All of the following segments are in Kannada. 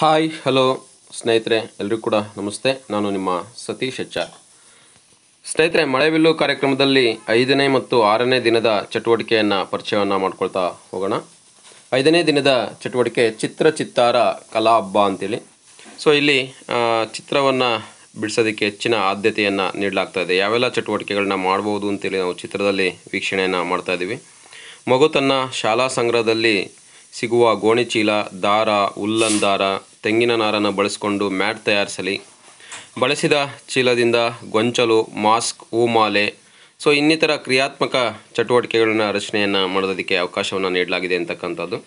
ಹಾಯ್ ಹಲೋ ಸ್ನೇಹಿತರೆ ಎಲ್ಲರಿಗೂ ಕೂಡ ನಮಸ್ತೆ ನಾನು ನಿಮ್ಮ ಸತೀಶ್ ಅಚ್ಚಾ ಸ್ನೇಹಿತರೆ ಮಳೆಬಿಲ್ಲು ಕಾರ್ಯಕ್ರಮದಲ್ಲಿ ಐದನೇ ಮತ್ತು ಆರನೇ ದಿನದ ಚಟುವಟಿಕೆಯನ್ನು ಪರಿಚಯವನ್ನು ಮಾಡ್ಕೊಳ್ತಾ ಹೋಗೋಣ ಐದನೇ ದಿನದ ಚಟುವಟಿಕೆ ಚಿತ್ರ ಚಿತ್ತಾರ ಕಲಾ ಹಬ್ಬ ಅಂತೇಳಿ ಸೊ ಇಲ್ಲಿ ಚಿತ್ರವನ್ನು ಬಿಡಿಸೋದಕ್ಕೆ ಹೆಚ್ಚಿನ ಆದ್ಯತೆಯನ್ನು ನೀಡಲಾಗ್ತಾ ಇದೆ ಯಾವೆಲ್ಲ ಚಟುವಟಿಕೆಗಳನ್ನ ಮಾಡ್ಬೋದು ಅಂತೇಳಿ ನಾವು ಚಿತ್ರದಲ್ಲಿ ವೀಕ್ಷಣೆಯನ್ನು ಮಾಡ್ತಾ ಇದ್ದೀವಿ ಮಗು ತನ್ನ ಶಾಲಾ ಸಂಗ್ರಹದಲ್ಲಿ ಸಿಗುವ ಗೋಣಿಚೀಲ ದಾರ ಉಲ್ಲನ್ ದಾರ ತೆಂಗಿನ ನಾರನ್ನು ಬಳಸಿಕೊಂಡು ಮ್ಯಾಟ್ ತಯಾರಿಸಲಿ ಬಳಸಿದ ಚೀಲದಿಂದ ಗೊಂಚಲು ಮಾಸ್ಕ್ ಹೂಮಾಲೆ ಸೊ ಇನ್ನಿತರ ಕ್ರಿಯಾತ್ಮಕ ಚಟುವಟಿಕೆಗಳನ್ನ ರಚನೆಯನ್ನು ಮಾಡೋದಕ್ಕೆ ಅವಕಾಶವನ್ನು ನೀಡಲಾಗಿದೆ ಅಂತಕ್ಕಂಥದ್ದು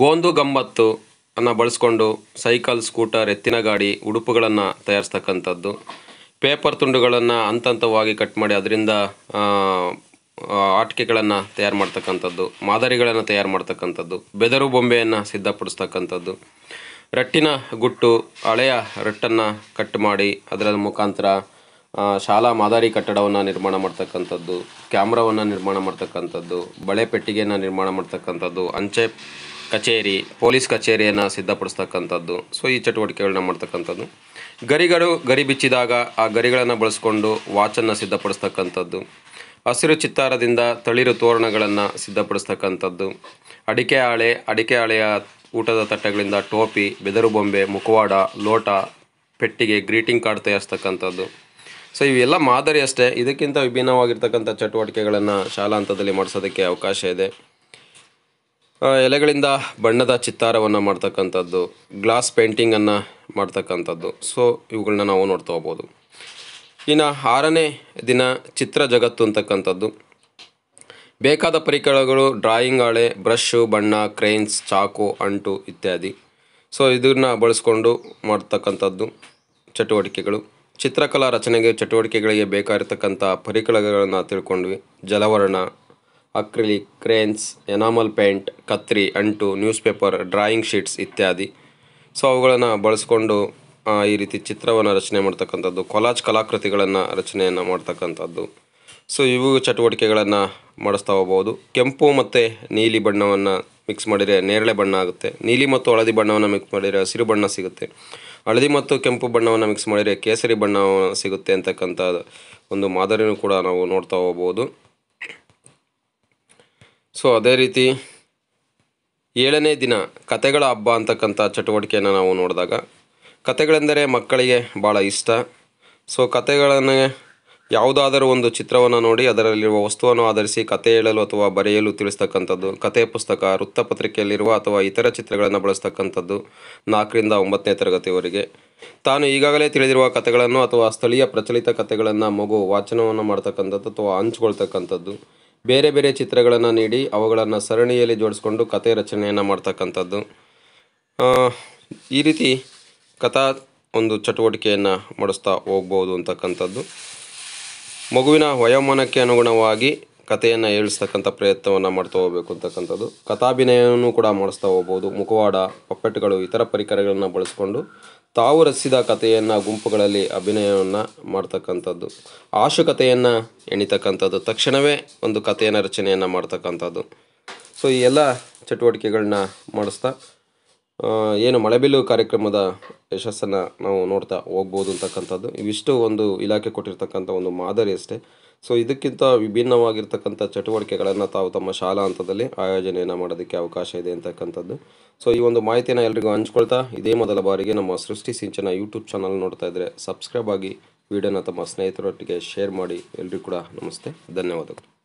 ಗೋಂದು ಗಂಬತ್ತು ಅನ್ನು ಬಳಸ್ಕೊಂಡು ಸೈಕಲ್ ಸ್ಕೂಟರ್ ಎತ್ತಿನ ಗಾಡಿ ಉಡುಪುಗಳನ್ನು ತಯಾರಿಸ್ತಕ್ಕಂಥದ್ದು ಪೇಪರ್ ತುಂಡುಗಳನ್ನು ಹಂತವಾಗಿ ಕಟ್ ಮಾಡಿ ಅದರಿಂದ ಆಟಿಕೆಗಳನ್ನು ತಯಾರು ಮಾಡ್ತಕ್ಕಂಥದ್ದು ಮಾದರಿಗಳನ್ನು ತಯಾರು ಮಾಡ್ತಕ್ಕಂಥದ್ದು ಬೆದರು ಬೊಂಬೆಯನ್ನು ಸಿದ್ಧಪಡಿಸ್ತಕ್ಕಂಥದ್ದು ರಟ್ಟಿನ ಗುಟ್ಟು ಹಳೆಯ ರಟ್ಟನ್ನು ಕಟ್ ಮಾಡಿ ಅದರ ಮುಖಾಂತರ ಶಾಲಾ ಮಾದರಿ ಕಟ್ಟಡವನ್ನು ನಿರ್ಮಾಣ ಮಾಡ್ತಕ್ಕಂಥದ್ದು ಕ್ಯಾಮ್ರಾವನ್ನು ನಿರ್ಮಾಣ ಮಾಡ್ತಕ್ಕಂಥದ್ದು ಬಳೆ ಪೆಟ್ಟಿಗೆಯನ್ನು ನಿರ್ಮಾಣ ಮಾಡ್ತಕ್ಕಂಥದ್ದು ಅಂಚೆ ಕಚೇರಿ ಪೊಲೀಸ್ ಕಚೇರಿಯನ್ನು ಸಿದ್ಧಪಡಿಸ್ತಕ್ಕಂಥದ್ದು ಸೊ ಈ ಚಟುವಟಿಕೆಗಳನ್ನ ಮಾಡ್ತಕ್ಕಂಥದ್ದು ಗರಿಗಳು ಗರಿ ಬಿಚ್ಚಿದಾಗ ಆ ಗರಿಗಳನ್ನು ಬಳಸ್ಕೊಂಡು ವಾಚನ್ನು ಸಿದ್ಧಪಡಿಸ್ತಕ್ಕಂಥದ್ದು ಹಸಿರು ಚಿತ್ತಾರದಿಂದ ತಳಿರು ತೋರಣಗಳನ್ನು ಸಿದ್ಧಪಡಿಸ್ತಕ್ಕಂಥದ್ದು ಅಡಿಕೆ ಹಾಳೆ ಅಡಿಕೆ ಹಾಳೆಯ ಊಟದ ತಟ್ಟೆಗಳಿಂದ ಟೋಪಿ ಬೆದರು ಬೊಂಬೆ ಮುಖವಾಡ ಲೋಟ ಪೆಟ್ಟಿಗೆ ಗ್ರೀಟಿಂಗ್ ಕಾರ್ಡ್ ತಯಾರಿಸ್ತಕ್ಕಂಥದ್ದು ಸೊ ಇವೆಲ್ಲ ಮಾದರಿ ಅಷ್ಟೇ ಇದಕ್ಕಿಂತ ವಿಭಿನ್ನವಾಗಿರ್ತಕ್ಕಂಥ ಚಟುವಟಿಕೆಗಳನ್ನು ಶಾಲಾ ಹಂತದಲ್ಲಿ ಮಾಡಿಸೋದಕ್ಕೆ ಅವಕಾಶ ಇದೆ ಎಲೆಗಳಿಂದ ಬಣ್ಣದ ಚಿತ್ತಾರವನ್ನು ಮಾಡ್ತಕ್ಕಂಥದ್ದು ಗ್ಲಾಸ್ ಪೇಂಟಿಂಗನ್ನು ಮಾಡ್ತಕ್ಕಂಥದ್ದು ಸೊ ಇವುಗಳನ್ನ ನಾವು ನೋಡ್ತಾ ಹೋಗ್ಬೋದು ಇನ್ನು ಆರನೇ ದಿನ ಚಿತ್ರ ಜಗತ್ತು ಅಂತಕ್ಕಂಥದ್ದು ಬೇಕಾದ ಪರಿಕರಗಳು ಡ್ರಾಯಿಂಗ್ ಹಾಳೆ ಬ್ರಷ್ಷು ಬಣ್ಣ ಕ್ರೇನ್ಸ್ ಚಾಕು ಅಂಟು ಇತ್ಯಾದಿ ಸೊ ಇದನ್ನು ಬಳಸ್ಕೊಂಡು ಮಾಡ್ತಕ್ಕಂಥದ್ದು ಚಟುವಟಿಕೆಗಳು ಚಿತ್ರಕಲಾ ರಚನೆಗೆ ಚಟುವಟಿಕೆಗಳಿಗೆ ಬೇಕಾಗಿರ್ತಕ್ಕಂಥ ಪರಿಕರಗಳನ್ನು ತಿಳ್ಕೊಂಡ್ವಿ ಜಲವರ್ಣ ಅಕ್ರಿಲಿಕ್ ಕ್ರೇನ್ಸ್ ಎನಾಮಲ್ ಪೇಂಟ್ ಕತ್ರಿ ಅಂಟು ನ್ಯೂಸ್ ಪೇಪರ್ ಡ್ರಾಯಿಂಗ್ ಶೀಟ್ಸ್ ಇತ್ಯಾದಿ ಸೊ ಅವುಗಳನ್ನು ಬಳಸ್ಕೊಂಡು ಈ ರೀತಿ ಚಿತ್ರವನ್ನು ರಚನೆ ಮಾಡ್ತಕ್ಕಂಥದ್ದು ಕೊಲಾಜ್ ಕಲಾಕೃತಿಗಳನ್ನು ರಚನೆಯನ್ನು ಮಾಡ್ತಕ್ಕಂಥದ್ದು ಸೊ ಇವು ಚಟುವಟಿಕೆಗಳನ್ನು ಮಾಡಿಸ್ತಾ ಹೋಗ್ಬೋದು ಕೆಂಪು ಮತ್ತು ನೀಲಿ ಬಣ್ಣವನ್ನು ಮಿಕ್ಸ್ ಮಾಡಿದರೆ ನೇರಳೆ ಬಣ್ಣ ಆಗುತ್ತೆ ನೀಲಿ ಮತ್ತು ಹಳದಿ ಬಣ್ಣವನ್ನು ಮಿಕ್ಸ್ ಮಾಡಿದರೆ ಹಸಿರು ಬಣ್ಣ ಸಿಗುತ್ತೆ ಹಳದಿ ಮತ್ತು ಕೆಂಪು ಬಣ್ಣವನ್ನು ಮಿಕ್ಸ್ ಮಾಡಿದರೆ ಕೇಸರಿ ಬಣ್ಣ ಸಿಗುತ್ತೆ ಅಂತಕ್ಕಂಥ ಒಂದು ಮಾದರಿನೂ ಕೂಡ ನಾವು ನೋಡ್ತಾ ಹೋಗ್ಬೋದು ಸೊ ಅದೇ ರೀತಿ ಏಳನೇ ದಿನ ಕತೆಗಳ ಹಬ್ಬ ಅಂತಕ್ಕಂಥ ಚಟುವಟಿಕೆಯನ್ನು ನಾವು ನೋಡಿದಾಗ ಕತೆಗಳೆಂದರೆ ಮಕ್ಕಳಿಗೆ ಭಾಳ ಇಷ್ಟ ಸೊ ಕತೆಗಳನ್ನು ಯಾವುದಾದರೂ ಒಂದು ಚಿತ್ರವನ್ನು ನೋಡಿ ಅದರಲ್ಲಿರುವ ವಸ್ತುವನ್ನು ಆಧರಿಸಿ ಕತೆ ಹೇಳಲು ಅಥವಾ ಬರೆಯಲು ತಿಳಿಸ್ತಕ್ಕಂಥದ್ದು ಕತೆ ಪುಸ್ತಕ ವೃತ್ತಪತ್ರಿಕೆಯಲ್ಲಿರುವ ಅಥವಾ ಇತರ ಚಿತ್ರಗಳನ್ನು ಬಳಸ್ತಕ್ಕಂಥದ್ದು ನಾಲ್ಕರಿಂದ ಒಂಬತ್ತನೇ ತರಗತಿವರೆಗೆ ತಾನು ಈಗಾಗಲೇ ತಿಳಿದಿರುವ ಕತೆಗಳನ್ನು ಅಥವಾ ಸ್ಥಳೀಯ ಪ್ರಚಲಿತ ಕಥೆಗಳನ್ನು ಮಗು ವಾಚನವನ್ನು ಮಾಡ್ತಕ್ಕಂಥದ್ದು ಅಥವಾ ಹಂಚ್ಕೊಳ್ತಕ್ಕಂಥದ್ದು ಬೇರೆ ಬೇರೆ ಚಿತ್ರಗಳನ್ನು ನೀಡಿ ಅವುಗಳನ್ನು ಸರಣಿಯಲ್ಲಿ ಜೋಡಿಸ್ಕೊಂಡು ಕತೆ ರಚನೆಯನ್ನು ಮಾಡ್ತಕ್ಕಂಥದ್ದು ಈ ರೀತಿ ಕಥಾ ಒಂದು ಚಟುವಟಿಕೆಯನ್ನು ಮಾಡಿಸ್ತಾ ಹೋಗ್ಬೋದು ಅಂತಕ್ಕಂಥದ್ದು ಮಗುವಿನ ವಯೋಮಾನಕ್ಕೆ ಅನುಗುಣವಾಗಿ ಕಥೆಯನ್ನು ಹೇಳಿಸ್ತಕ್ಕಂಥ ಪ್ರಯತ್ನವನ್ನು ಮಾಡ್ತಾ ಹೋಗಬೇಕು ಅಂತಕ್ಕಂಥದ್ದು ಕಥಾಭಿನಯವನ್ನು ಕೂಡ ಮಾಡಿಸ್ತಾ ಹೋಗ್ಬೋದು ಮುಖವಾಡ ಪಪ್ಪೆಟ್ಗಳು ಇತರ ಪರಿಕರಗಳನ್ನು ಬಳಸಿಕೊಂಡು ತಾವು ರಚಿಸಿದ ಕಥೆಯನ್ನು ಗುಂಪುಗಳಲ್ಲಿ ಅಭಿನಯವನ್ನು ಮಾಡ್ತಕ್ಕಂಥದ್ದು ಆಶು ಕಥೆಯನ್ನು ಎಣಿತಕ್ಕಂಥದ್ದು ತಕ್ಷಣವೇ ಒಂದು ಕಥೆಯನ್ನು ರಚನೆಯನ್ನು ಮಾಡ್ತಕ್ಕಂಥದ್ದು ಸೊ ಈ ಎಲ್ಲ ಚಟುವಟಿಕೆಗಳನ್ನ ಮಾಡಿಸ್ತಾ ಏನು ಮಳೆಬಿಲ್ಲು ಕಾರ್ಯಕ್ರಮದ ಯಶಸ್ಸನ್ನು ನಾವು ನೋಡ್ತಾ ಹೋಗ್ಬೋದು ಅಂತಕ್ಕಂಥದ್ದು ಇವಿಷ್ಟು ಒಂದು ಇಲಾಖೆ ಕೊಟ್ಟಿರ್ತಕ್ಕಂಥ ಒಂದು ಮಾದರಿ ಅಷ್ಟೇ ಸೊ ಇದಕ್ಕಿಂತ ವಿಭಿನ್ನವಾಗಿರ್ತಕ್ಕಂಥ ಚಟುವಟಿಕೆಗಳನ್ನು ತಾವು ತಮ್ಮ ಶಾಲಾ ಹಂತದಲ್ಲಿ ಆಯೋಜನೆಯನ್ನು ಮಾಡೋದಕ್ಕೆ ಅವಕಾಶ ಇದೆ ಅಂತಕ್ಕಂಥದ್ದು ಸೊ ಈ ಒಂದು ಮಾಹಿತಿಯನ್ನು ಎಲ್ರಿಗೂ ಹಂಚ್ಕೊಳ್ತಾ ಇದೇ ಮೊದಲ ಬಾರಿಗೆ ನಮ್ಮ ಸೃಷ್ಟಿ ಸಿಂಚನ ಯೂಟ್ಯೂಬ್ ಚಾನಲ್ ನೋಡ್ತಾ ಇದ್ದರೆ ಸಬ್ಸ್ಕ್ರೈಬ್ ಆಗಿ ವಿಡಿಯೋನ ತಮ್ಮ ಸ್ನೇಹಿತರೊಟ್ಟಿಗೆ ಶೇರ್ ಮಾಡಿ ಎಲ್ರಿಗೂ ಕೂಡ ನಮಸ್ತೆ ಧನ್ಯವಾದಗಳು